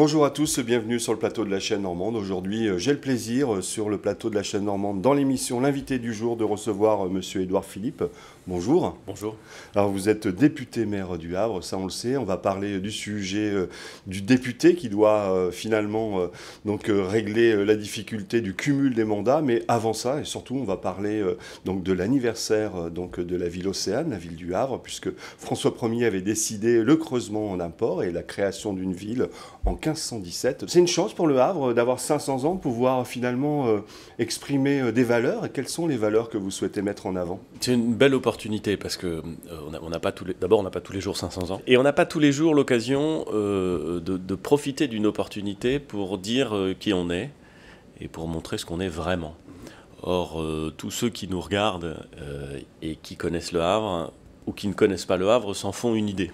Bonjour à tous, bienvenue sur le plateau de la chaîne Normande. Aujourd'hui, euh, j'ai le plaisir euh, sur le plateau de la chaîne Normande, dans l'émission L'invité du jour, de recevoir euh, Monsieur Édouard Philippe. Bonjour. Bonjour. Alors vous êtes député maire du Havre, ça on le sait. On va parler du sujet du député qui doit finalement donc régler la difficulté du cumul des mandats. Mais avant ça, et surtout, on va parler donc de l'anniversaire donc de la ville Océane, la ville du Havre, puisque François Ier avait décidé le creusement en port et la création d'une ville en c'est une chance pour le Havre euh, d'avoir 500 ans, de pouvoir finalement euh, exprimer euh, des valeurs. Et quelles sont les valeurs que vous souhaitez mettre en avant C'est une belle opportunité parce que on pas tous d'abord on n'a pas tous les jours 500 ans et on n'a pas tous les jours l'occasion de, profiter d'une opportunité pour dire qui on est et pour montrer ce qu'on est vraiment. Or, tous ceux qui nous regardent et qui connaissent le Havre ou qui ne connaissent pas le Havre s'en font une idée.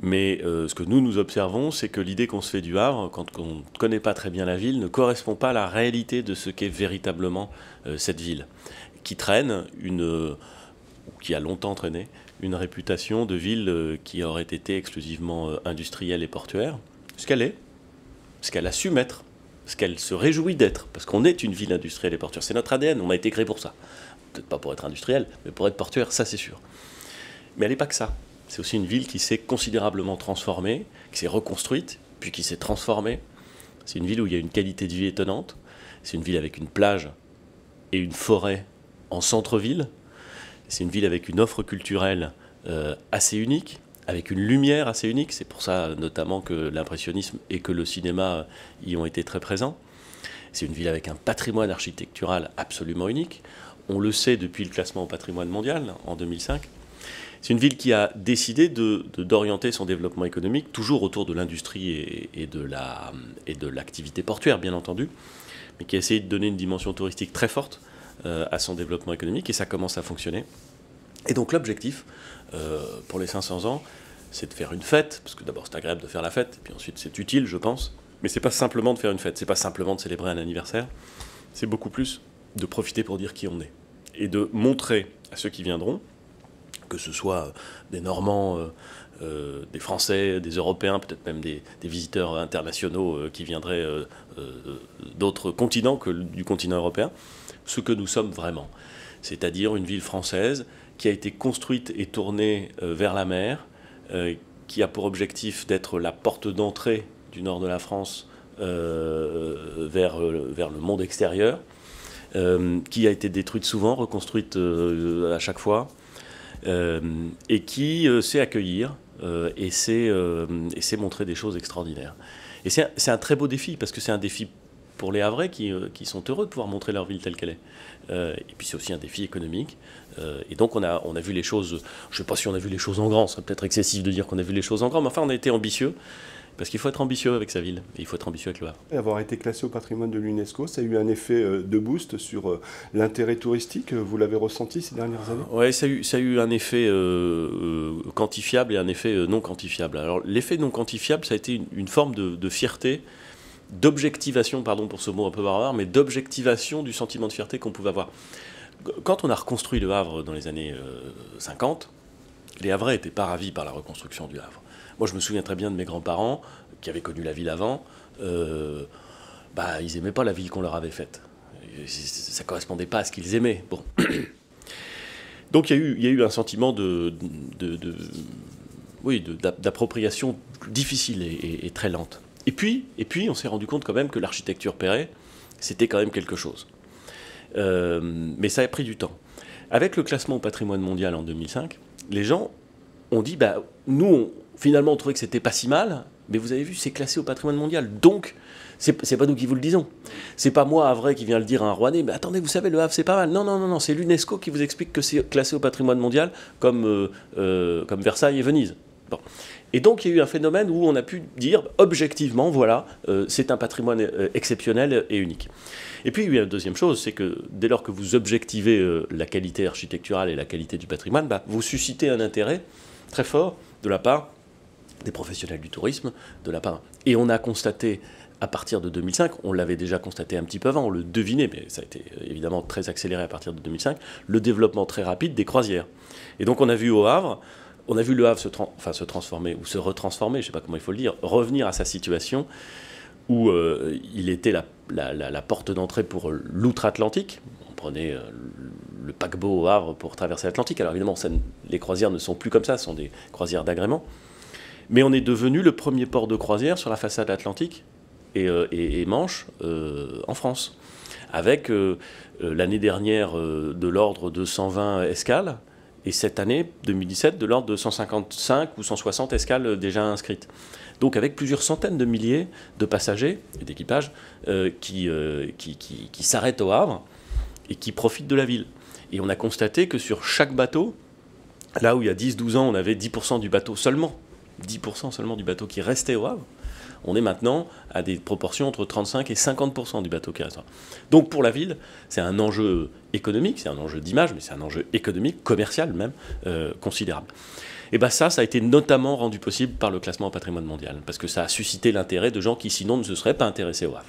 Mais euh, ce que nous, nous observons, c'est que l'idée qu'on se fait du Havre, quand on ne connaît pas très bien la ville, ne correspond pas à la réalité de ce qu'est véritablement euh, cette ville, qui traîne une... qui a longtemps traîné une réputation de ville euh, qui aurait été exclusivement industrielle et portuaire, ce qu'elle est, ce qu'elle a su mettre, ce qu'elle se réjouit d'être, parce qu'on est une ville industrielle et portuaire, c'est notre ADN, on a été créé pour ça. Peut-être pas pour être industriel, mais pour être portuaire, ça c'est sûr. Mais elle n'est pas que ça c'est aussi une ville qui s'est considérablement transformée, qui s'est reconstruite, puis qui s'est transformée. C'est une ville où il y a une qualité de vie étonnante. C'est une ville avec une plage et une forêt en centre-ville. C'est une ville avec une offre culturelle euh, assez unique, avec une lumière assez unique. C'est pour ça notamment que l'impressionnisme et que le cinéma y ont été très présents. C'est une ville avec un patrimoine architectural absolument unique. On le sait depuis le classement au patrimoine mondial en 2005. C'est une ville qui a décidé d'orienter de, son développement économique toujours autour de l'industrie et, et, de l'activité portuaire, bien entendu, mais qui a essayé de donner une dimension touristique très forte euh, à son développement économique et ça commence à fonctionner. Et donc l'objectif euh, pour les 500 ans, c'est de faire une fête, parce que d'abord c'est agréable de faire la fête, et puis ensuite c'est utile, je pense. Mais c'est pas simplement de faire une fête, c'est pas simplement de célébrer un anniversaire, c'est beaucoup plus de profiter pour dire qui on est et de montrer à ceux qui viendront que ce soit euh, des Normands, euh, euh, des Français, des Européens, peut-être même des, visiteurs internationaux qui viendraient d'autres continents que du continent européen, ce que nous sommes vraiment. C'est-à-dire une ville française qui a été construite et tournée vers la mer, qui a pour objectif d'être la porte d'entrée du nord de la France vers, vers le monde extérieur, qui a été détruite souvent, reconstruite à chaque fois, euh, et qui euh, sait accueillir euh, et sait, et, montrer des choses extraordinaires. Et c'est un, très beau défi, parce que c'est un défi pour les Havrais qui, qui, sont heureux de pouvoir montrer leur ville telle qu'elle est. et puis c'est aussi un défi économique. et donc on a, on a vu les choses, je ne sais pas si on a vu les choses en grand, ce serait peut-être excessif de dire qu'on a vu les choses en grand, mais enfin on a été ambitieux parce qu'il faut être ambitieux avec sa ville, et il faut être ambitieux avec le Havre. Et avoir été classé au patrimoine de l'UNESCO, ça a eu un effet euh, de boost sur euh, l'intérêt touristique, euh, vous l'avez ressenti ces dernières années Oui, ça, a eu un effet quantifiable et un effet non quantifiable. Alors l'effet non quantifiable, ça a été une, forme de, fierté d'objectivation, pardon pour ce mot un peu barbare, mais d'objectivation du sentiment de fierté qu'on pouvait avoir. Quand on a reconstruit le Havre dans les années 50, les Havrais n'étaient pas ravis par la reconstruction du Havre. Moi, je me souviens très bien de mes grands-parents, qui avaient connu la ville avant. Euh, bah, ils n'aimaient pas la ville qu'on leur avait faite. Ça ne correspondait pas à ce qu'ils aimaient. Bon. Donc, il y, a eu, il y a eu un sentiment de, de, oui, d'appropriation difficile et, très lente. Et puis, et puis on s'est rendu compte quand même que l'architecture Perret, c'était quand même quelque chose. Euh, mais ça a pris du temps. Avec le classement au patrimoine mondial en 2005, les gens ont dit, bah, nous, finalement on trouvait que c'était pas si mal, mais vous avez vu, c'est classé au patrimoine mondial. Donc, c'est pas nous qui vous le disons. C'est pas moi, à vrai, qui vient le dire à un Rouennais, mais attendez, vous savez, le Havre, c'est pas mal. Non, non, non, non c'est l'UNESCO qui vous explique que c'est classé au patrimoine mondial, comme, euh, euh, comme Versailles et Venise. Bon. Et donc, il y a eu un phénomène où on a pu dire, objectivement, voilà, euh, c'est un patrimoine exceptionnel et unique. Et puis, il y a une deuxième chose, c'est que dès lors que vous objectivez la qualité architecturale et la qualité du patrimoine, bah, vous suscitez un intérêt très fort de la part des professionnels du tourisme de la part. Et on a constaté à partir de 2005, on l'avait déjà constaté un petit peu avant, on le devinait, mais ça a été évidemment très accéléré à partir de 2005, le développement très rapide des croisières. Et donc on a vu au Havre, on a vu le Havre se, enfin, se transformer ou se retransformer, je ne sais pas comment il faut le dire, revenir à sa situation où euh, il était la, la, porte d'entrée pour l'outre-Atlantique. On prenait euh, le paquebot au Havre pour traverser l'Atlantique. Alors évidemment, les croisières ne sont plus comme ça, ce sont des croisières d'agrément. Mais on est devenu le premier port de croisière sur la façade atlantique et, euh, Manche euh, en France, avec euh, l'année dernière de l'ordre de 120 escales et cette année 2017 de l'ordre de 155 ou 160 escales déjà inscrites. Donc avec plusieurs centaines de milliers de passagers et d'équipages qui, qui, qui s'arrêtent au Havre et qui profitent de la ville. Et on a constaté que sur chaque bateau, là où il y a 10-12 ans on avait 10% du bateau seulement 10% seulement du bateau qui restait au Havre, on est maintenant à des proportions entre 35 et 50% du bateau qui reste. Donc pour la ville, c'est un enjeu économique, c'est un enjeu d'image, mais c'est un enjeu économique, commercial même, euh, considérable. Et bien ça, ça a été notamment rendu possible par le classement au patrimoine mondial, parce que ça a suscité l'intérêt de gens qui sinon ne se seraient pas intéressés au Havre.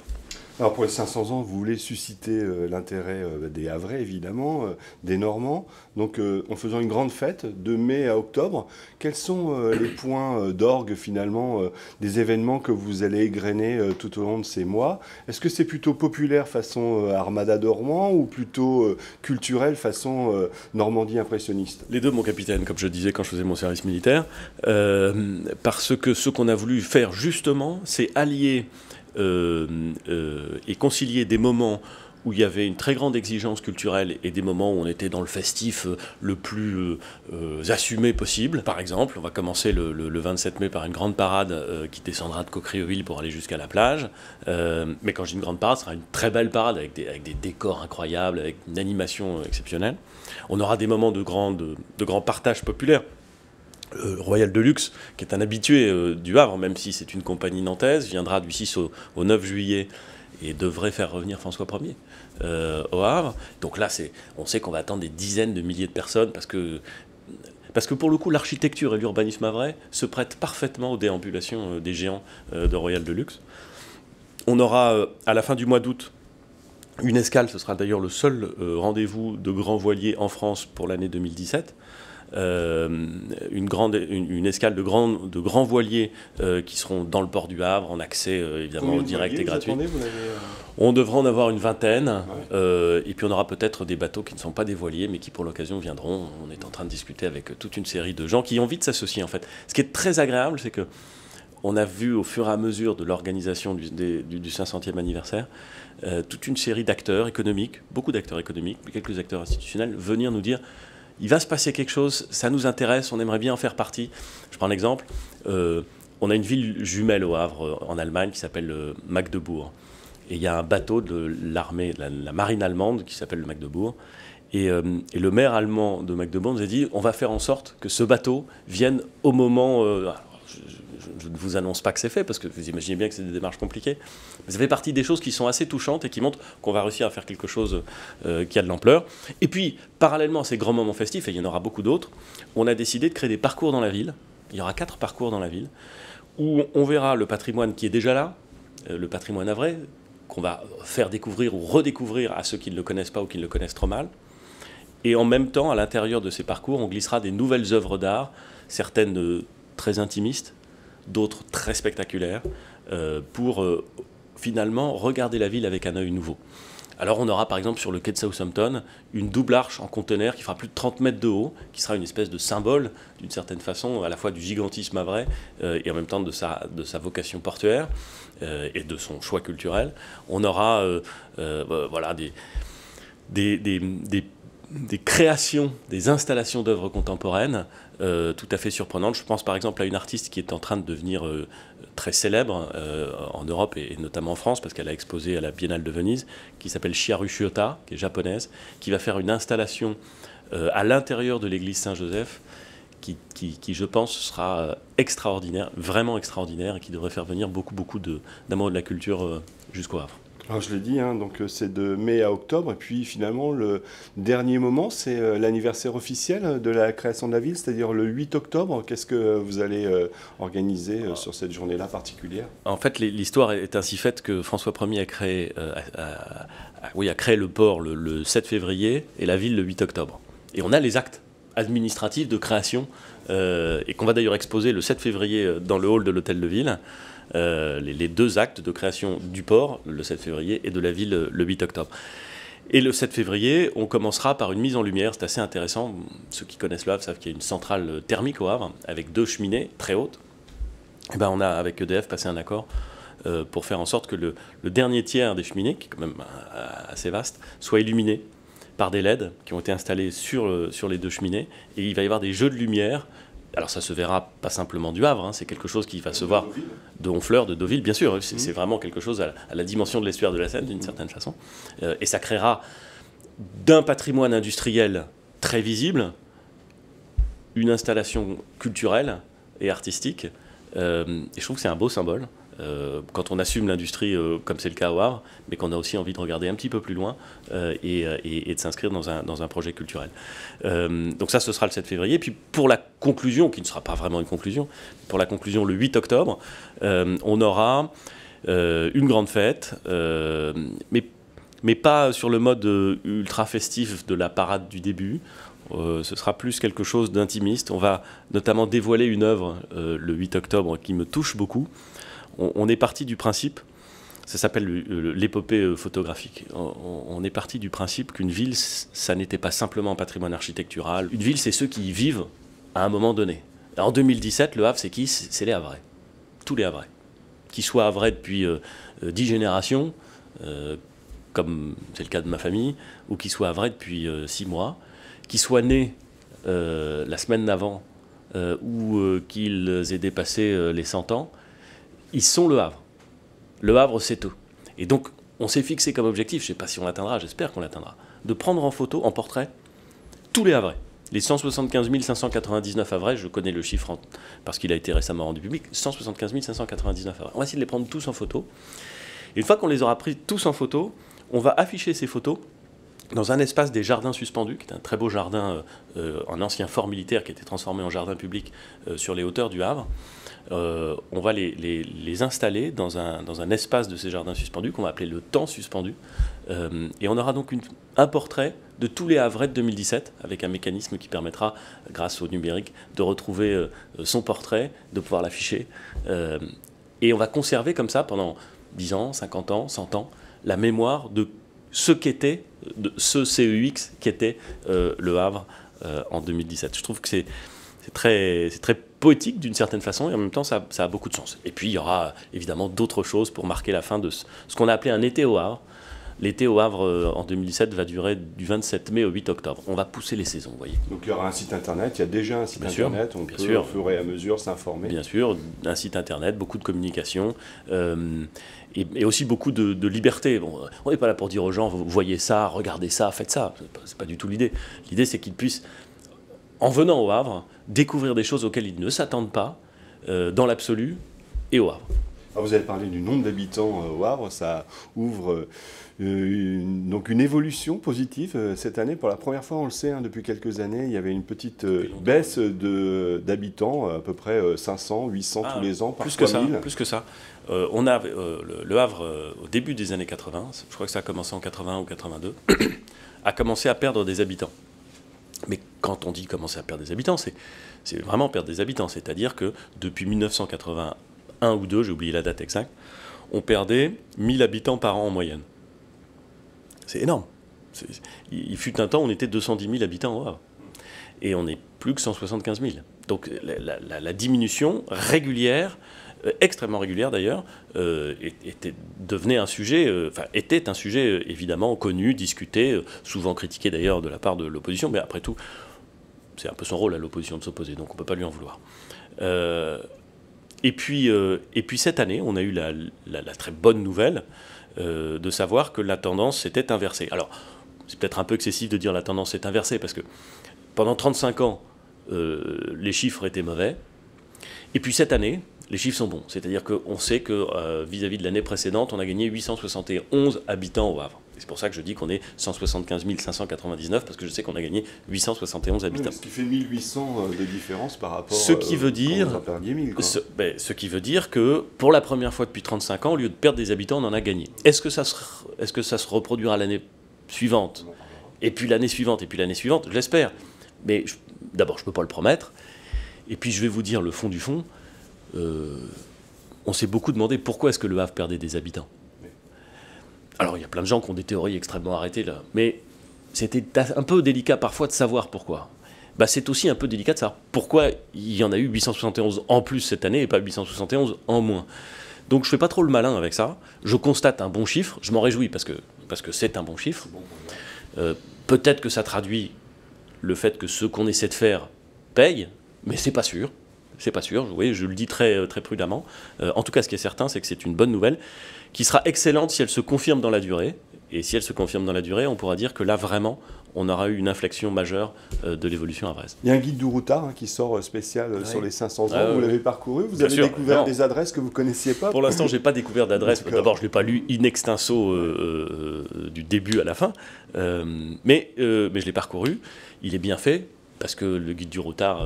Alors pour les 500 ans, vous voulez susciter euh, l'intérêt euh, bah, des Havrais, évidemment, euh, des Normands. Donc en faisant une grande fête de mai à octobre, quels sont les points d'orgue finalement des événements que vous allez égrener tout au long de ces mois Est-ce que c'est plutôt populaire façon Armada de ou plutôt culturel façon Normandie impressionniste Les deux, mon capitaine, comme je disais quand je faisais mon service militaire, parce que ce qu'on a voulu faire justement, c'est allier euh, euh, et concilier des moments où il y avait une très grande exigence culturelle et des moments où on était dans le festif euh, le plus assumé possible. Par exemple, on va commencer le, 27 mai par une grande parade qui descendra de Coquerilleville pour aller jusqu'à la plage. mais quand j'ai une grande parade, ce sera une très belle parade avec des, décors incroyables, avec une animation exceptionnelle. On aura des moments de de grand partage populaire. Euh, Royal Deluxe, qui est un habitué euh, du Havre, même si c'est une compagnie nantaise, viendra du 6 au, 9 juillet et devrait faire revenir François Ier er au Havre. Donc là, c'est, on sait qu'on va attendre des dizaines de milliers de personnes parce que, parce que pour le coup, l'architecture et l'urbanisme havrais se prêtent parfaitement aux déambulations des géants de Royal Deluxe. On aura à la fin du mois d'août une escale, ce sera d'ailleurs le seul rendez-vous de grands voiliers en France pour l'année 2017. Euh, une, grande, une, escale de, de grands voiliers euh, qui seront dans le port du Havre, en accès euh, évidemment au direct et gratuit. on devra en avoir une vingtaine, et puis on aura peut-être des bateaux qui ne sont pas des voiliers, mais qui pour l'occasion viendront. On est en train de discuter avec toute une série de gens qui ont envie de s'associer en fait. Ce qui est très agréable, c'est que on a vu au fur et à mesure de l'organisation du, du, 500e anniversaire toute une série d'acteurs économiques, beaucoup d'acteurs économiques, quelques acteurs institutionnels, venir nous dire il va se passer quelque chose, ça nous intéresse, on aimerait bien en faire partie. Je prends un exemple. Euh, on a une ville jumelle au Havre, euh, en Allemagne, qui s'appelle le euh, Magdebourg. Et il y a un bateau de l'armée, de la, marine allemande, qui s'appelle le Magdebourg. Et, le maire allemand de Magdebourg nous a dit on va faire en sorte que ce bateau vienne au moment je, ne vous annonce pas que c'est fait, parce que vous imaginez bien que c'est des démarches compliquées. Mais ça fait partie des choses qui sont assez touchantes et qui montrent qu'on va réussir à faire quelque chose euh, qui a de l'ampleur. Et puis, parallèlement à ces grands moments festifs, et il y en aura beaucoup d'autres, on a décidé de créer des parcours dans la ville. Il y aura quatre parcours dans la ville, où on verra le patrimoine qui est déjà là, euh, le patrimoine à vrai, qu'on va faire découvrir ou redécouvrir à ceux qui ne le connaissent pas ou qui le connaissent trop mal. Et en même temps, à l'intérieur de ces parcours, on glissera des nouvelles œuvres d'art, certaines euh, très intimistes, d'autres très spectaculaires, euh, pour euh, finalement regarder la ville avec un œil nouveau. Alors on aura par exemple sur le quai de Southampton une double arche en conteneur qui fera plus de 30 mètres de haut, qui sera une espèce de symbole d'une certaine façon à la fois du gigantisme à vrai euh, et en même temps de sa, de sa vocation portuaire et de son choix culturel. On aura voilà, des, des des créations, des installations d'œuvres contemporaines euh, tout à fait surprenantes. Je pense par exemple à une artiste qui est en train de devenir euh, très célèbre euh, en Europe et, notamment en France parce qu'elle a exposé à la Biennale de Venise, qui s'appelle Shiaru Shiota, qui est japonaise, qui va faire une installation à l'intérieur de l'église Saint-Joseph qui, qui, je pense, sera extraordinaire, vraiment extraordinaire et qui devrait faire venir beaucoup, beaucoup d'amour de la culture jusqu'au Havre. Alors je l'ai dit, hein, donc euh, c'est de mai à octobre, et puis finalement le dernier moment, c'est euh, l'anniversaire officiel de la création de la ville, c'est-à-dire le 8 octobre. Qu'est-ce que vous allez euh, organiser sur cette journée-là particulière En fait, l'histoire est ainsi faite que François Ier a créé, a, oui, a créé le port le, 7 février et la ville le 8 octobre. Et on a les actes administratifs de création, et qu'on va d'ailleurs exposer le 7 février dans le hall de l'hôtel de ville. Euh, les, deux actes de création du port le 7 février et de la ville euh, le 8 octobre. Et le 7 février, on commencera par une mise en lumière, c'est assez intéressant, ceux qui connaissent le Havre savent qu'il y a une centrale euh, thermique au Havre, avec deux cheminées très hautes. Et eh ben on a avec EDF passé un accord pour faire en sorte que le, dernier tiers des cheminées, qui est quand même assez vaste, soit illuminé par des LED qui ont été installés sur, sur les deux cheminées. Et il va y avoir des jeux de lumière alors ça se verra pas simplement du Havre, hein, c'est quelque chose qui va se voir de Honfleur, de Deauville, bien sûr. Mhm. C'est vraiment quelque chose à, la dimension de l'estuaire de la Seine, d'une mhm. certaine façon. Euh, et ça créera d'un patrimoine industriel très visible une installation culturelle et artistique. Euh, et je trouve que c'est un beau symbole. Euh, quand on assume l'industrie euh, comme c'est le cas au mais qu'on a aussi envie de regarder un petit peu plus loin euh, et, de s'inscrire dans un, projet culturel. donc ça, ce sera le 7 février. Puis pour la conclusion, qui ne sera pas vraiment une conclusion, pour la conclusion le 8 octobre, on aura une grande fête, mais, pas sur le mode ultra festif de la parade du début. ce sera plus quelque chose d'intimiste. On va notamment dévoiler une œuvre le 8 octobre qui me touche beaucoup, on, est parti du principe, ça s'appelle l'épopée euh, photographique, on, est parti du principe qu'une ville, ça n'était pas simplement un patrimoine architectural. Une ville, c'est ceux qui y vivent à un moment donné. En 2017, le Havre, c'est qui C'est les Havrais. Tous les Havrais. Qu'ils soient Havrais depuis euh, euh, dix générations, comme c'est le cas de ma famille, ou qu'ils soient Havrais depuis six mois, qu'ils soient nés la semaine d'avant, ou qu'ils aient dépassé les 100 ans, ils sont le Havre. Le Havre, c'est tout. Et donc, on s'est fixé comme objectif, je ne sais pas si on l'atteindra, j'espère qu'on l'atteindra, de prendre en photo, en portrait, tous les Havrais. Les 175 599 Havrais, je connais le chiffre parce qu'il a été récemment rendu public, 175 599 Havrais. On va essayer de les prendre tous en photo. une fois qu'on les aura pris tous en photo, on va afficher ces photos dans un espace des jardins suspendus, qui est un très beau jardin, euh, euh, un ancien fort militaire qui a été transformé en jardin public euh, sur les hauteurs du Havre. Euh, on va les, installer dans un, espace de ces jardins suspendus qu'on va appeler le temps suspendu. Euh, et on aura donc un portrait de tous les havrets de 2017 avec un mécanisme qui permettra, grâce au numérique, de retrouver euh, son portrait, de pouvoir l'afficher. et on va conserver comme ça pendant 10 ans, 50 ans, 100 ans, la mémoire de ce qu'était, de ce CEUX qu'était le Havre en 2017. Je trouve que c'est très, très poétique d'une certaine façon, et en même temps, ça, a beaucoup de sens. Et puis, il y aura évidemment d'autres choses pour marquer la fin de ce, qu'on a appelé un été au Havre. L'été au Havre euh, en 2017 va durer du 27 mai au 8 octobre. On va pousser les saisons, vous voyez. Donc il y aura un site internet, il y a déjà un site internet, on peut au fur et à mesure s'informer. Bien sûr, un site internet, beaucoup de communication euh, et, aussi beaucoup de, liberté. Bon, euh, on n'est pas là pour dire aux gens, vous voyez ça, regardez ça, faites ça. C'est pas du tout l'idée. L'idée, c'est qu'ils puissent, en venant au Havre, découvrir des choses auxquelles ils ne s'attendent pas, euh, dans l'absolu, et au Havre. Ah, vous avez parlé du nombre d'habitants euh, au Havre, ça ouvre euh, une, donc une évolution positive cette année. Pour la première fois, on le sait, hein, depuis quelques années, il y avait une petite baisse d'habitants, à peu près 500, 800 ah, tous les ans, par plus que ça, Plus que ça. on a, le, Havre, au début des années 80, je crois que ça a commencé en 80 ou 82, a commencé à perdre des habitants. Mais quand on dit commencer à perdre des habitants, c'est, vraiment perdre des habitants. C'est-à-dire que depuis 1981 ou 2, j'ai oublié la date exacte, on perdait 1000 habitants par an en moyenne. C'est énorme. il fut un temps, où on était 210 000 habitants Havre. Et on n'est plus que 175 000. Donc la, diminution régulière, euh, extrêmement régulière d'ailleurs, euh, était, devenait un sujet, euh, enfin était un sujet évidemment connu, discuté, souvent critiqué d'ailleurs de la part de l'opposition, mais après tout, c'est un peu son rôle à l'opposition de s'opposer, donc on ne peut pas lui en vouloir. Euh, et, puis, euh, et puis cette année, on a eu la, très bonne nouvelle euh, de savoir que la tendance s'était inversée. Alors, c'est peut-être un peu excessif de dire la tendance s'est inversée, parce que pendant 35 ans, les chiffres étaient mauvais. Et puis cette année, les chiffres sont bons. C'est-à-dire qu'on sait que vis à -vis de l'année précédente, on a gagné 871 habitants au Havre. C'est pour ça que je dis qu'on est 175 599, parce que je sais qu'on a gagné 871 habitants. ce qui fait 1800 euh, de différence par rapport ce qui euh, veut dire, ben, ce, qui veut dire que pour la première fois depuis 35 ans, au lieu de perdre des habitants, on en a gagné. Est-ce que, ça se, reproduira l'année suivante Et puis l'année suivante, et puis l'année suivante, J'espère. Mais d'abord, je ne peux pas le promettre. Et puis je vais vous dire le fond du fond. Euh, on s'est beaucoup demandé pourquoi est-ce que le Havre perdait des habitants. Alors il y a plein de gens qui ont des théories extrêmement arrêtées là, mais c'était un peu délicat parfois de savoir pourquoi. Bah, c'est aussi un peu délicat de savoir pourquoi il y en a eu 871 en plus cette année et pas 871 en moins. Donc je ne fais pas trop le malin avec ça. Je constate un bon chiffre, je m'en réjouis parce que parce que c'est un bon chiffre. Euh, peut-être que ça traduit le fait que ce qu'on essaie de faire paye, mais c'est pas sûr c'est pas sûr, vous voyez, je le dis très, euh, très prudemment. Euh, en tout cas, ce qui est certain, c'est que c'est une bonne nouvelle qui sera excellente si elle se confirme dans la durée. Et si elle se confirme dans la durée, on pourra dire que là, vraiment, on aura eu une inflexion majeure euh, de l'évolution à Brest. Il y a un guide du routard hein, qui sort spécial ah sur les 500 ans. Ah vous l'avez parcouru Vous avez découvert des adresses que vous ne connaissiez pas Pour l'instant, je n'ai pas découvert d'adresse. D'abord, je ne l'ai pas lu in extenso du début à la fin. mais, mais je l'ai parcouru. Il est bien fait parce que le guide du routard,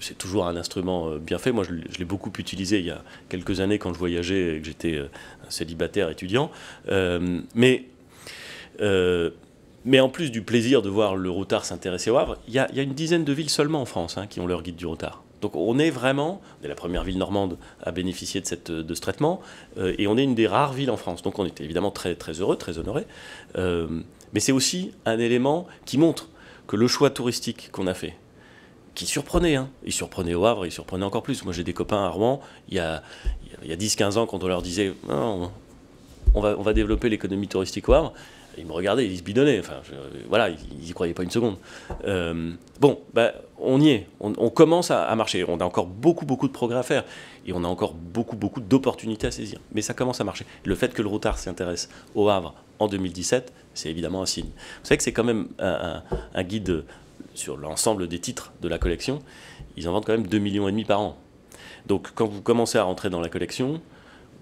c'est toujours un instrument euh, bien fait. Moi, je, l'ai beaucoup utilisé il y a quelques années quand je voyageais et que j'étais euh, célibataire étudiant. Euh, mais, mais en plus du plaisir de voir le routard s'intéresser au Havre, il y, a, une dizaine de villes seulement en France hein, qui ont leur guide du routard. Donc on est vraiment, on est la première ville normande à bénéficier de, ce traitement, et on est une des rares villes en France. Donc on était évidemment très, très heureux, très honorés. mais c'est aussi un élément qui montre que le choix touristique qu'on a fait, qui surprenait. Hein. Ils surprenaient au Havre, ils surprenaient encore plus. Moi, j'ai des copains à Rouen, il y a, il a 10-15 ans, quand on leur disait on, va, on va développer l'économie touristique au Havre, ils me regardaient, ils se bidonnaient. Enfin, voilà, ils n'y croyaient pas une seconde. Euh, bon, bah, on y est. On, commence à, marcher. On a encore beaucoup, beaucoup de progrès à faire. Et on a encore beaucoup, beaucoup d'opportunités à saisir. Mais ça commence à marcher. Le fait que le retard s'intéresse au Havre en 2017, c'est évidemment un signe. Vous savez que c'est quand même un, un guide sur l'ensemble des titres de la collection, ils en vendent quand même 2,5 millions et demi par an. Donc quand vous commencez à rentrer dans la collection,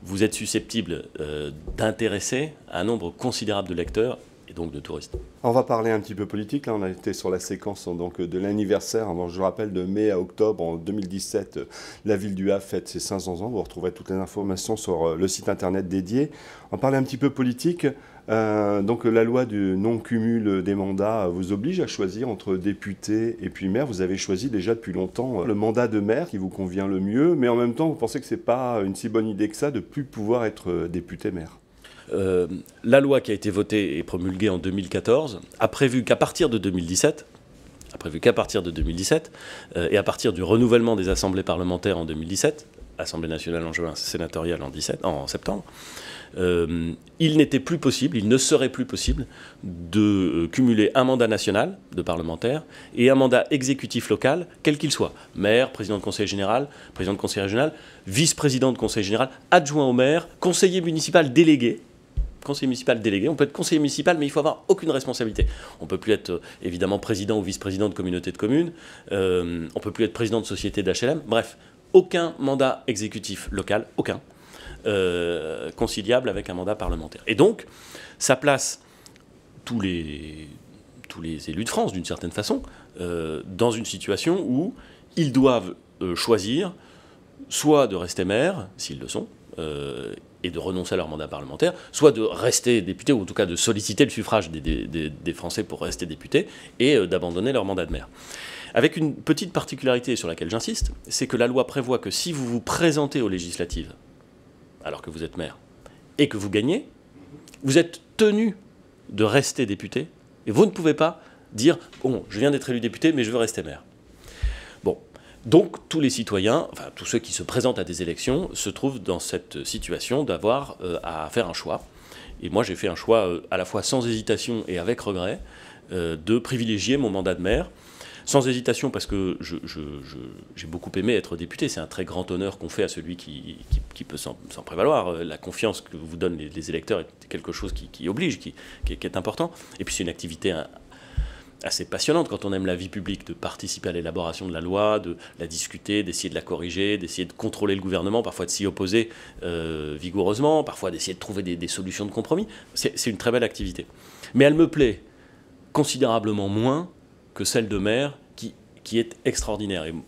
vous êtes susceptible euh, d'intéresser un nombre considérable de lecteurs et donc de touristes. On va parler un petit peu politique. Là, on a été sur la séquence hein, donc, euh, de l'anniversaire. Hein, je rappelle, de mai à octobre en 2017, euh, la ville du Havre fête ses 500 ans. Vous retrouverez toutes les informations sur le site internet dédié. On parler un petit peu politique. Euh, donc la loi du non-cumul des mandats vous oblige à choisir entre député et puis maire. Vous avez choisi déjà depuis longtemps euh, le mandat de maire qui vous convient le mieux, mais en même temps vous pensez que ce n'est pas une si bonne idée que ça de plus pouvoir être euh, député-maire. la loi qui a été votée et promulguée en 2014 a prévu qu'à partir de 2017, a prévu qu'à partir de 2017 et à partir du renouvellement des assemblées parlementaires en 2017, Assemblée nationale en juin, sénatoriale en, 17, en septembre, euh, il n'était plus possible, il ne serait plus possible de euh, cumuler un mandat national de parlementaire et un mandat exécutif local, quel qu'il soit, maire, président de conseil général, président de conseil régional, vice-président de conseil général, adjoint au maire, conseiller municipal délégué, conseiller municipal délégué. On peut être conseiller municipal, mais il faut avoir aucune responsabilité. On peut plus être euh, évidemment président ou vice-président de communauté de communes. on on peut plus être président de société d'HLM. Bref, aucun mandat exécutif local, aucun, euh, conciliable avec un mandat parlementaire. Et donc, ça place tous les, élus de France, d'une certaine façon, euh, dans une situation où ils doivent euh, choisir soit de rester maire, s'ils le sont, et de renoncer à leur mandat parlementaire, soit de rester député, ou en tout cas de solliciter le suffrage des, des Français pour rester député, et d'abandonner leur mandat de maire. Avec une petite particularité sur laquelle j'insiste, c'est que la loi prévoit que si vous vous présentez aux législatives, alors que vous êtes maire, et que vous gagnez, vous êtes tenu de rester député, et vous ne pouvez pas dire Bon, je viens d'être élu député, mais je veux rester maire. Bon. Donc, tous les citoyens, enfin, tous ceux qui se présentent à des élections, se trouvent dans cette situation d'avoir euh, à faire un choix. Et moi, j'ai fait un choix euh, à la fois sans hésitation et avec regret euh, de privilégier mon mandat de maire sans hésitation, parce que j'ai beaucoup aimé être député. C'est un très grand honneur qu'on fait à celui qui, peut s'en prévaloir. Euh, la confiance que vous donnent les, électeurs est quelque chose qui, oblige, qui, est important. Et puis c'est une activité hein, assez passionnante quand on aime la vie publique, de participer à l'élaboration de la loi, de la discuter, d'essayer de la corriger, d'essayer de contrôler le gouvernement, parfois de s'y opposer euh, vigoureusement, parfois d'essayer de trouver des, solutions de compromis. C'est une très belle activité. Mais elle me plaît considérablement moins que celle de maire, qui, qui est extraordinaire. Et vous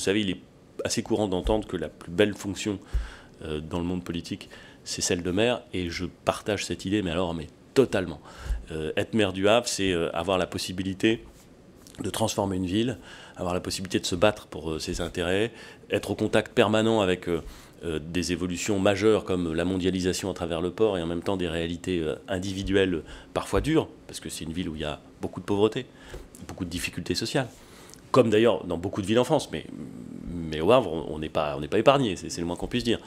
savez, il est assez courant d'entendre que la plus belle fonction euh, dans le monde politique, c'est celle de maire, et je partage cette idée, mais alors, mais totalement. Euh, être maire du Havre, c'est euh, avoir la possibilité de transformer une ville, avoir la possibilité de se battre pour ses intérêts, être au contact permanent avec des évolutions majeures comme la mondialisation à travers le port et en même temps des réalités individuelles parfois dures, parce que c'est une ville où il y a beaucoup de pauvreté, beaucoup de difficultés sociales. Comme d'ailleurs dans beaucoup de villes en France, mais, mais au Havre, on n'est pas, pas épargné, c'est le moins qu'on puisse dire.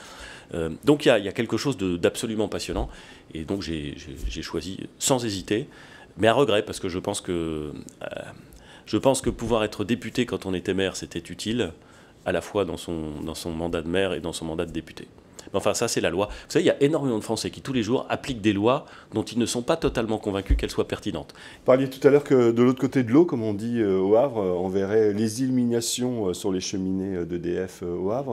Euh, donc il y a, quelque chose d'absolument passionnant, et donc j'ai choisi sans hésiter, mais à regret, parce que je pense que, euh, je pense que pouvoir être député quand on était maire, c'était utile, à la fois dans son, dans son mandat de maire et dans son mandat de député enfin, ça, c'est la loi. Vous savez, il y a énormément de Français qui, tous les jours, appliquent des lois dont ils ne sont pas totalement convaincus qu'elles soient pertinentes. Vous parliez tout à l'heure que de l'autre côté de l'eau, comme on dit euh, au Havre, euh, on verrait les illuminations euh, sur les cheminées d'EDF au Havre.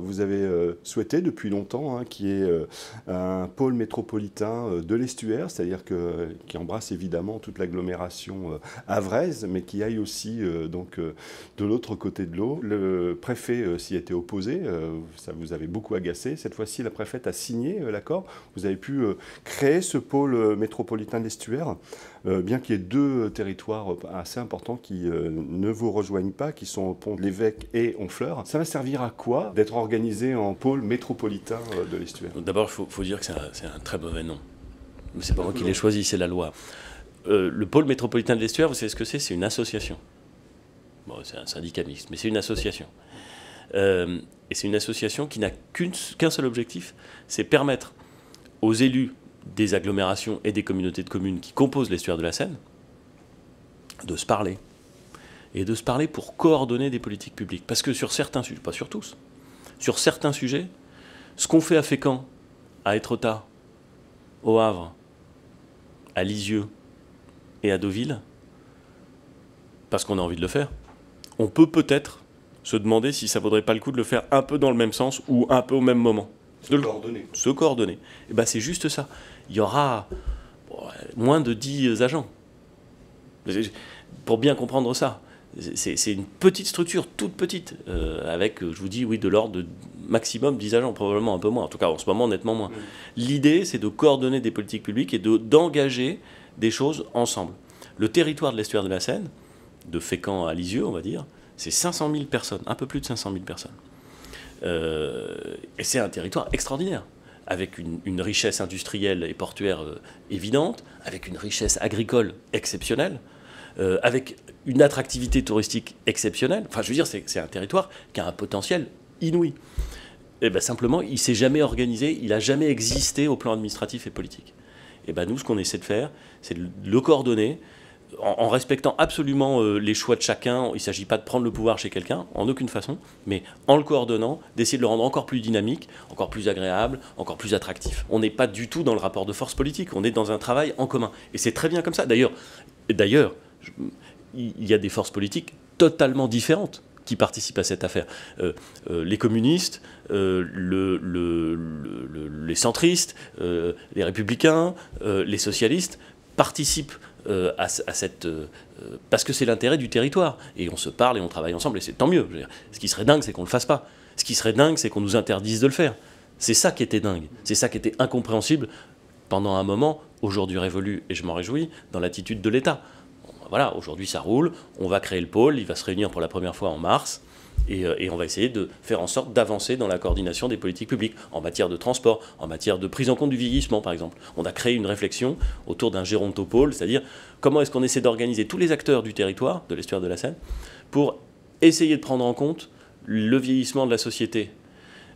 vous avez souhaité depuis longtemps hein, qu'il y ait un pôle métropolitain de l'estuaire, c'est-à-dire que qui embrasse évidemment toute l'agglomération havraise, mais qui aille aussi donc, de l'autre côté de l'eau. Le préfet s'y était opposé, ça vous avait beaucoup agacé cette Voici la préfète a signé euh, l'accord. Vous avez pu euh, créer ce pôle euh, métropolitain de l'estuaire, bien qu'il y ait deux territoires assez importants qui ne vous rejoignent pas, qui sont au pont de l'évêque et Honfleur. Ça va servir à quoi d'être organisé en pôle métropolitain de l'estuaire D'abord, il faut, dire que c'est un, très mauvais nom. Ce c'est pas moi qui l'ai choisi, c'est la loi. le pôle métropolitain de l'estuaire, vous savez ce que c'est C'est une association. Bon, c'est un mixte, mais c'est une association. Euh, et c'est une association qui n'a qu'un seul objectif, c'est permettre aux élus des agglomérations et des communautés de communes qui composent l'estuaire de la Seine de se parler. Et de se parler pour coordonner des politiques publiques. Parce que sur certains sujets, pas sur tous, sur certains sujets, ce qu'on fait à Fécamp, à Étretat, au Havre, à Lisieux et à Deauville, parce qu'on a envie de le faire, on peut peut-être se demander si ça vaudrait pas le coup de le faire un peu dans le même sens ou un peu au même moment. Se de coordonner. Se coordonner. Et eh bien, c'est juste ça. Il y aura moins de 10 agents. Pour bien comprendre ça, c'est une petite structure, toute petite, euh, avec, je vous dis, oui, de l'ordre de maximum 10 agents, probablement un peu moins, en tout cas en ce moment nettement moins. Mm. L'idée, c'est de coordonner des politiques publiques et d'engager des choses ensemble. Le territoire de l'estuaire de la Seine, de Fécamp à Lisieux, on va dire, c'est 500 000 personnes, un peu plus de 500 000 personnes. Euh, et c'est un territoire extraordinaire, avec une, richesse industrielle et portuaire euh, évidente, avec une richesse agricole exceptionnelle, euh, avec une attractivité touristique exceptionnelle. Enfin, je veux dire, c'est un territoire qui a un potentiel inouï. Et eh bien simplement, il s'est jamais organisé, il n'a jamais existé au plan administratif et politique. Et eh bien nous, ce qu'on essaie de faire, c'est de le coordonner, en, respectant absolument euh, les choix de chacun, il ne s'agit pas de prendre le pouvoir chez quelqu'un, en aucune façon, mais en le coordonnant, d'essayer de le rendre encore plus dynamique, encore plus agréable, encore plus attractif. On n'est pas du tout dans le rapport de force politique, on est dans un travail en commun. Et c'est très bien comme ça. D'ailleurs, d'ailleurs, il y a des forces politiques totalement différentes qui participent à cette affaire. Euh, euh, les communistes, les centristes, les républicains, les socialistes participent euh, euh, euh, parce que c'est l'intérêt du territoire. Et on se parle et on travaille ensemble, et c'est tant mieux. ce qui serait dingue, c'est qu'on ne le fasse pas. Ce qui serait dingue, c'est qu'on nous interdise de le faire. C'est ça qui était dingue. C'est ça qui était incompréhensible pendant un moment, aujourd'hui révolu, et je m'en réjouis, dans l'attitude de l'État. Ben voilà, aujourd'hui ça roule, on va créer le pôle, il va se réunir pour la première fois en mars, euh, et, on va essayer de faire en sorte d'avancer dans la coordination des politiques publiques en matière de transport, en matière de prise en compte du vieillissement, par exemple. On a créé une réflexion autour d'un gérontopôle, c'est-à-dire comment est-ce qu'on essaie d'organiser tous les acteurs du territoire, de l'estuaire de la Seine, pour essayer de prendre en compte le vieillissement de la société.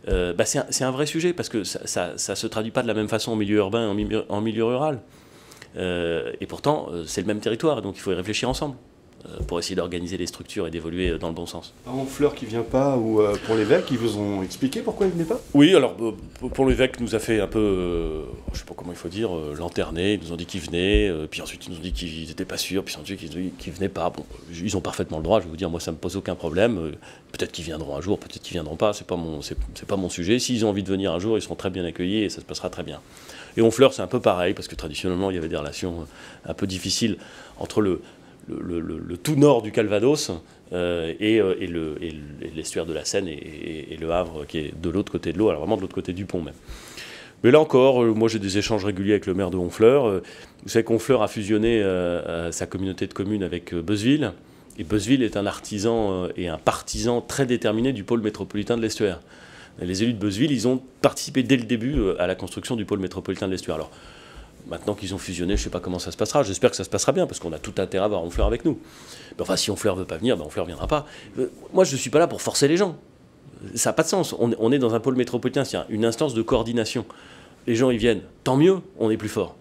Euh, bah, c'est un, vrai sujet parce que ça ne se traduit pas de la même façon en milieu urbain et en milieu, rural. Euh, et pourtant, c'est le même territoire, donc il faut y réfléchir ensemble. Euh, pour essayer d'organiser les structures et d'évoluer euh, dans le bon sens. En Fleur qui vient pas ou euh, pour l'évêque, ils vous ont expliqué pourquoi il venait pas Oui, alors pour l'évêque nous a fait un peu, je sais pas comment il faut dire, lanterner. Ils nous ont dit qu'ils venaient, puis ensuite ils nous ont dit qu'ils n'étaient pas sûrs, puis ensuite ils nous ont dit qu'ils venaient pas. Bon, ils ont parfaitement le droit. Je vais vous dire, moi ça me pose aucun problème. Peut-être qu'ils viendront un jour, peut-être qu'ils viendront pas. C'est pas mon, c'est pas mon sujet. S'ils ont envie de venir un jour, ils seront très bien accueillis et ça se passera très bien. Et Honfleur, c'est un peu pareil, parce que traditionnellement, il y avait des relations un peu difficiles entre le, le, tout nord du Calvados euh, euh, et, l'estuaire de la Seine et, le Havre qui est de l'autre côté de l'eau, alors vraiment de l'autre côté du pont même. Mais là encore, euh, moi j'ai des échanges réguliers avec le maire de Honfleur. Vous savez qu'Honfleur a fusionné sa communauté de communes avec Buzzville. Et Buzzville est un artisan et un partisan très déterminé du pôle métropolitain de l'estuaire. Les élus de Buzzville, ils ont participé dès le début à la construction du pôle métropolitain de l'estuaire. Alors, Maintenant qu'ils ont fusionné, je ne sais pas comment ça se passera. J'espère que ça se passera bien, parce qu'on a tout intérêt à avoir Honfleur avec nous. Mais enfin, si Honfleur ne veut pas venir, ben Honfleur ne viendra pas. Euh, moi, je ne suis pas là pour forcer les gens. Ça n'a pas de sens. On, est dans un pôle métropolitain, c'est une instance de coordination. Les gens, ils viennent. Tant mieux, on est plus fort.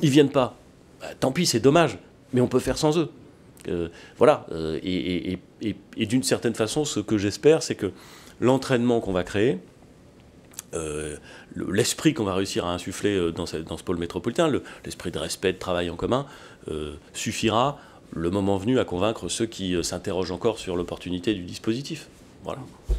Ils viennent pas. Bah, tant pis, c'est dommage. Mais on peut faire sans eux. Euh, voilà. Euh, et d'une certaine façon, ce que j'espère, c'est que l'entraînement qu'on va créer, euh, l'esprit qu'on va réussir à insuffler euh, dans ce, pôle métropolitain, l'esprit de respect, de travail en commun, euh, suffira le moment venu à convaincre ceux qui s'interrogent encore sur l'opportunité du dispositif. On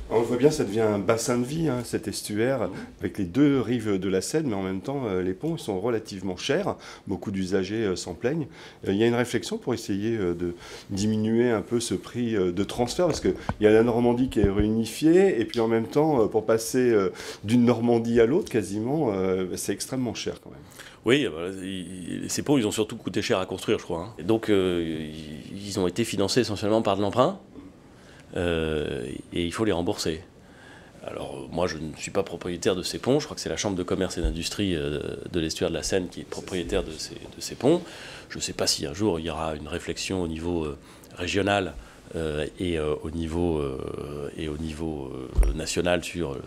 On voit bien, ça devient un bassin de vie, hein, cet estuaire, avec les deux rives de la Seine, mais en même temps, euh, les ponts sont relativement chers. Beaucoup d'usagers euh, s'en plaignent. Euh, il y a une réflexion pour essayer de diminuer un peu ce prix de transfert, parce qu'il y a la Normandie qui est réunifiée, et puis en même temps, pour passer d'une Normandie à l'autre, quasiment, bah, c'est extrêmement cher quand même. Oui, bah, ces ponts, ils ont surtout coûté cher à construire, je crois. Hein. Et donc, ils ont été financés essentiellement par de l'emprunt. Euh, et il faut les rembourser. Alors moi je ne suis pas propriétaire de ces ponts, je crois que c'est la Chambre de commerce et d'industrie euh, de l'estuaire de la Seine qui est propriétaire de ces, ponts. Je ne sais pas si un jour il y aura une réflexion au niveau euh, régional et, au niveau, et au niveau national sur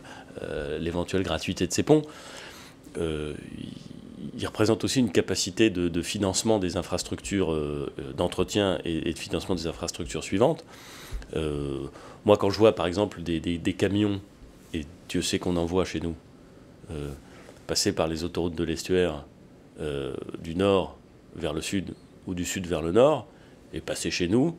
l'éventuelle gratuité de ces ponts. Ils représentent aussi une capacité de, financement des infrastructures d'entretien et, de financement des infrastructures suivantes. Euh, moi, quand je vois par exemple des, camions, et Dieu sait qu'on en voit chez nous, euh, passer par les autoroutes de l'estuaire euh, du nord vers le sud ou du sud vers le nord, et passer chez nous,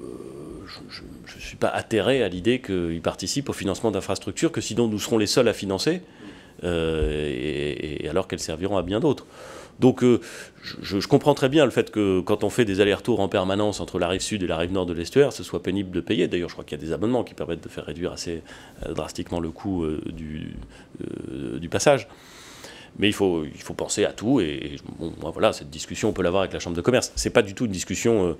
je ne suis pas atterré à l'idée qu'ils participent au financement d'infrastructures que sinon nous serons les seuls à financer, et alors qu'elles serviront à bien d'autres. Donc euh, je, comprends très bien le fait que quand on fait des allers-retours en permanence entre la rive sud et la rive nord de l'estuaire, ce soit pénible de payer. D'ailleurs, je crois qu'il y a des abonnements qui permettent de faire réduire assez euh, drastiquement le coût euh, du, passage. Mais il faut, il faut penser à tout. Et, voilà, cette discussion, on peut l'avoir avec la Chambre de commerce. Ce n'est pas du tout une discussion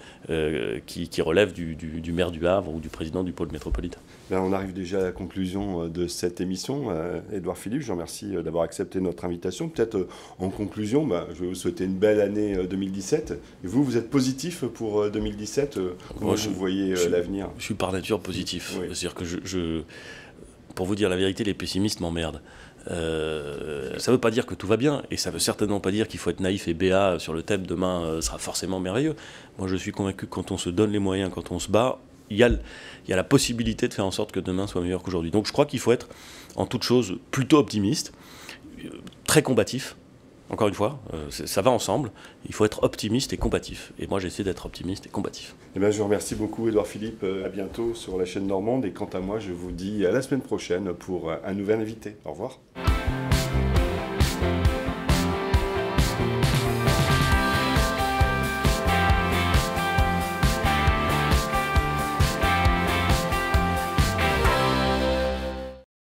qui, relève du, du maire du Havre ou du président du pôle métropolitain. Ben, on arrive déjà à la conclusion euh, de cette émission. Euh, Édouard Philippe, je vous remercie euh, d'avoir accepté notre invitation. Peut-être en conclusion, ben, je vais vous souhaiter une belle année 2017. Et vous, vous êtes positif pour 2017 Comment je, vous voyez l'avenir Je suis par nature positif. C'est-à-dire que je, pour vous dire la vérité, les pessimistes m'emmerdent. ça ne veut pas dire que tout va bien, et ça ne veut certainement pas dire qu'il faut être naïf et béat sur le thème demain sera forcément merveilleux. Moi, je suis convaincu que quand on se donne les moyens, quand on se bat, il y, a, il y a la possibilité de faire en sorte que demain soit meilleur qu'aujourd'hui. Donc je crois qu'il faut être en toute chose plutôt optimiste, euh, très combatif, encore une fois, euh, ça va ensemble. Il faut être optimiste et combatif. Et moi, j'essaie d'être optimiste et combatif. Eh bien, je vous remercie beaucoup, Edouard Philippe. Euh, à bientôt sur la chaîne Normande. Et quant à moi, je vous dis à la semaine prochaine pour un nouvel invité. Au revoir.